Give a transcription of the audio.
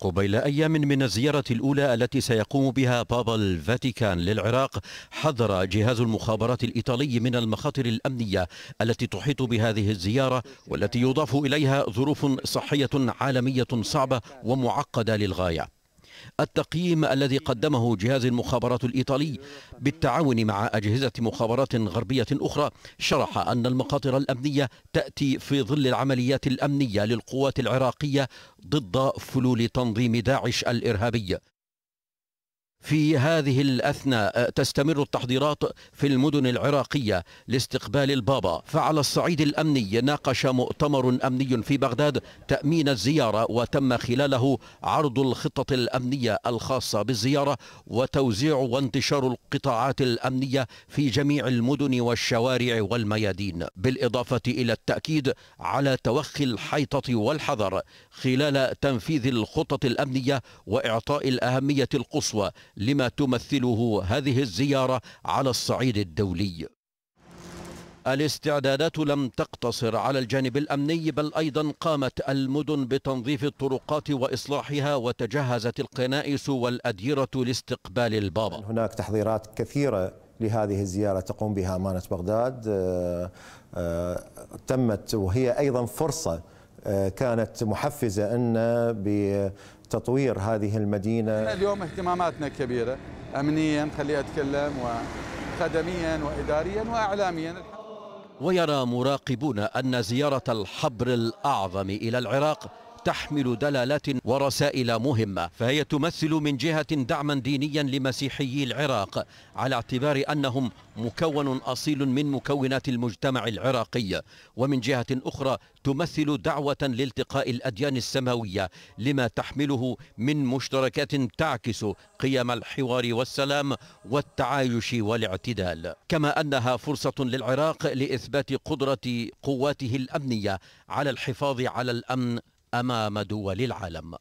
قبيل أيام من الزيارة الأولى التي سيقوم بها بابا الفاتيكان للعراق حذر جهاز المخابرات الإيطالي من المخاطر الأمنية التي تحيط بهذه الزيارة والتي يضاف إليها ظروف صحية عالمية صعبة ومعقدة للغاية التقييم الذي قدمه جهاز المخابرات الإيطالي بالتعاون مع أجهزة مخابرات غربية أخرى شرح أن المخاطر الأمنية تأتي في ظل العمليات الأمنية للقوات العراقية ضد فلول تنظيم داعش الإرهابي في هذه الأثناء آه، تستمر التحضيرات في المدن العراقية لاستقبال البابا فعلى الصعيد الأمني ناقش مؤتمر أمني في بغداد تأمين الزيارة وتم خلاله عرض الخطة الأمنية الخاصة بالزيارة وتوزيع وانتشار القطاعات الأمنية في جميع المدن والشوارع والميادين بالإضافة إلى التأكيد على توخي الحيطة والحذر خلال تنفيذ الخطط الأمنية وإعطاء الأهمية القصوى لما تمثله هذه الزيارة على الصعيد الدولي الاستعدادات لم تقتصر على الجانب الأمني بل أيضا قامت المدن بتنظيف الطرقات وإصلاحها وتجهزت القنائس والأديرة لاستقبال البابا هناك تحضيرات كثيرة لهذه الزيارة تقوم بها أمانة بغداد آه، آه، تمت وهي أيضا فرصة آه، كانت محفزة أن بتطوير هذه المدينة اليوم اهتماماتنا كبيرة أمنيا خلي أتكلم وخدميا وإداريا وإعلاميا ويرى مراقبون أن زيارة الحبر الأعظم إلى العراق تحمل دلالات ورسائل مهمة فهي تمثل من جهة دعما دينيا لمسيحيي العراق على اعتبار أنهم مكون أصيل من مكونات المجتمع العراقي ومن جهة أخرى تمثل دعوة لالتقاء الأديان السماوية لما تحمله من مشتركات تعكس قيم الحوار والسلام والتعايش والاعتدال كما أنها فرصة للعراق لإثبات قدرة قواته الأمنية على الحفاظ على الأمن امام دول العالم